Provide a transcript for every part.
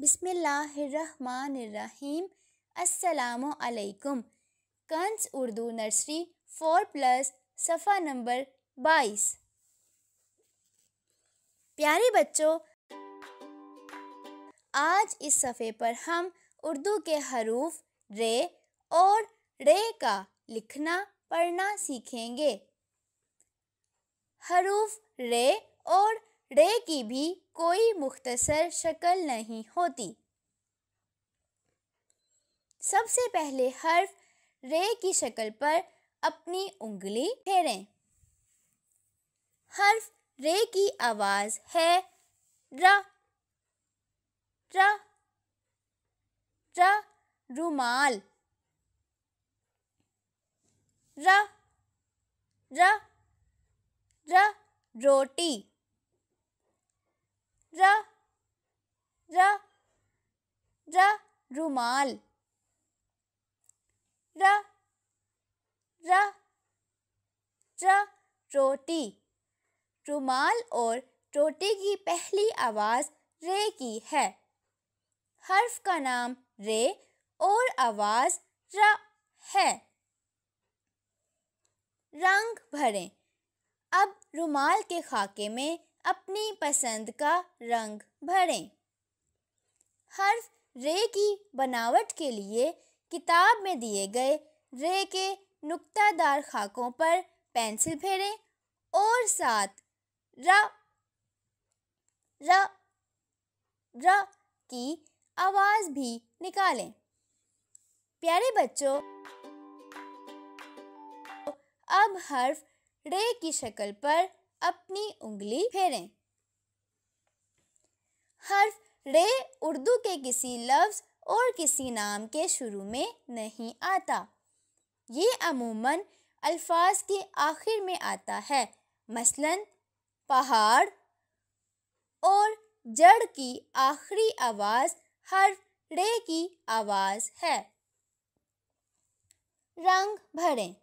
बिसमीम असलकुम कंस उर्दू नर्सरी फोर प्लस सफ़ा नंबर बाईस प्यारे बच्चों आज इस सफ़े पर हम उर्दू के हरूफ रे और रे का लिखना पढ़ना सीखेंगे हरूफ रे और रे की भी कोई मुख्तसर शक्ल नहीं होती सबसे पहले हर्फ रे की शक्ल पर अपनी उंगली फेरें हर्फ रे की आवाज़ है र र र रुमाल र र र रोटी र र र रुमाल र र र रोटी रुमाल और रोटी की पहली आवाज़ रे की है हर्फ का नाम रे और आवाज़ र है रंग भरें अब रुमाल के खाके में अपनी पसंद का रंग भरें हर्फ रे की बनावट के लिए किताब में दिए गए रे के नुक्तादार खाकों पर पेंसिल फेरें और साथ र र र की आवाज़ भी निकालें प्यारे बच्चों अब हर्फ रे की शक्ल पर अपनी उंगली फेरें हर्फ रे उर्दू के किसी लफ्ज़ और किसी नाम के शुरू में नहीं आता ये अमूमन अल्फाज के आखिर में आता है मसलन पहाड़ और जड़ की आखिरी आवाज़ हर रे की आवाज़ है रंग भरें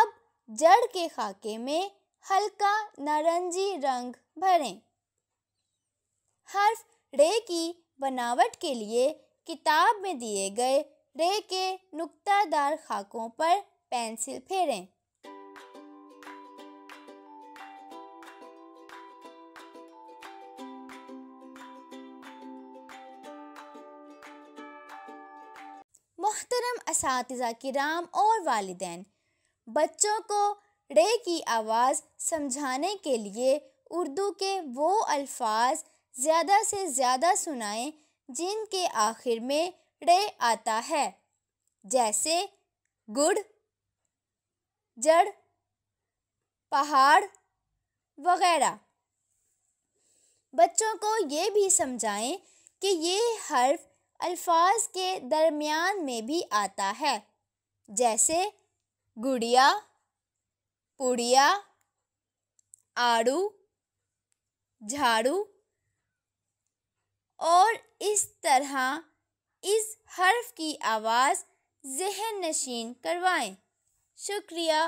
अब जड़ के खाके में हल्का नारंगी रंग भरें हर्फ रे की बनावट के लिए किताब में दिए गए रे के नुक्तादार खाकों पर पेंसिल फेरें मोहतरम इस किराम और वालदेन बच्चों को रे की आवाज़ समझाने के लिए उर्दू के वो अल्फाज ज़्यादा से ज़्यादा सुनाएं जिनके आखिर में रे आता है जैसे गुड़ जड़ पहाड़ वगैरह बच्चों को ये भी समझाएं कि ये हर्फ अल्फाज के दरमियान में भी आता है जैसे गुड़िया पुड़िया आड़ू झाड़ू और इस तरह इस हर्फ की आवाज़ जहन नशीन करवाएं शुक्रिया